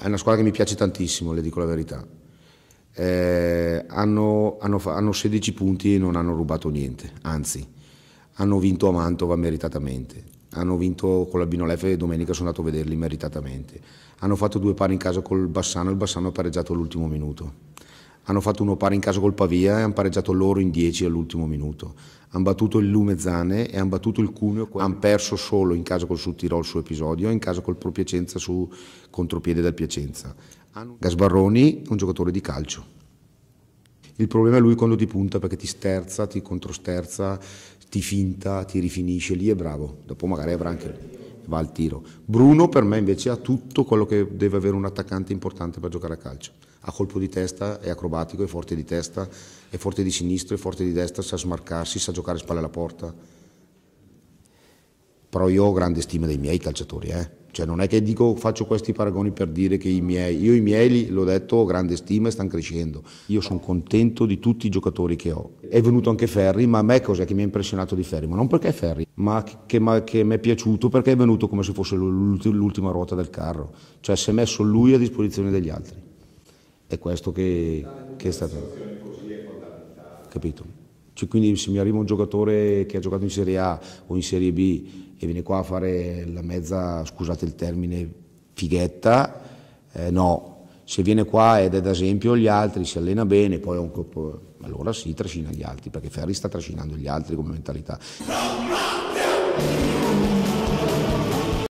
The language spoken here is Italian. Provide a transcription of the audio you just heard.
è una squadra che mi piace tantissimo, le dico la verità. Eh, hanno, hanno, hanno, 16 punti e non hanno rubato niente, anzi, hanno vinto a Mantova meritatamente. Hanno vinto con la Lefe e domenica sono andato a vederli meritatamente. Hanno fatto due pari in casa col Bassano e il Bassano ha pareggiato all'ultimo minuto hanno fatto uno pari in casa col Pavia e hanno pareggiato loro in 10 all'ultimo minuto. Hanno battuto il Lumezzane e hanno battuto il Cuneo. Hanno perso solo in casa col Sud Tirol il suo episodio e in casa col Pro Piacenza su contropiede dal Piacenza. Gasbarroni è un giocatore di calcio. Il problema è lui quando ti punta perché ti sterza, ti controsterza, ti finta, ti rifinisce, lì è bravo. Dopo magari avrà anche... lui va al tiro. Bruno per me invece ha tutto quello che deve avere un attaccante importante per giocare a calcio. Ha colpo di testa, è acrobatico, è forte di testa, è forte di sinistra, è forte di destra, sa smarcarsi, sa giocare spalle alla porta. Però io ho grande stima dei miei calciatori, eh cioè non è che dico, faccio questi paragoni per dire che i miei, io i miei, l'ho detto, ho grande stima e stanno crescendo. Io sono contento di tutti i giocatori che ho. È venuto anche Ferri, ma a me cos'è che mi ha impressionato di Ferri? Ma non perché Ferri, ma che, ma che mi è piaciuto perché è venuto come se fosse l'ultima ruota del carro. Cioè si è messo lui a disposizione degli altri. È questo che, che è stato. Capito? Cioè, quindi se mi arriva un giocatore che ha giocato in Serie A o in Serie B e viene qua a fare la mezza, scusate il termine, fighetta, eh, no. Se viene qua ed è da esempio gli altri, si allena bene, poi è un copo, allora si trascina gli altri, perché Ferri sta trascinando gli altri come mentalità.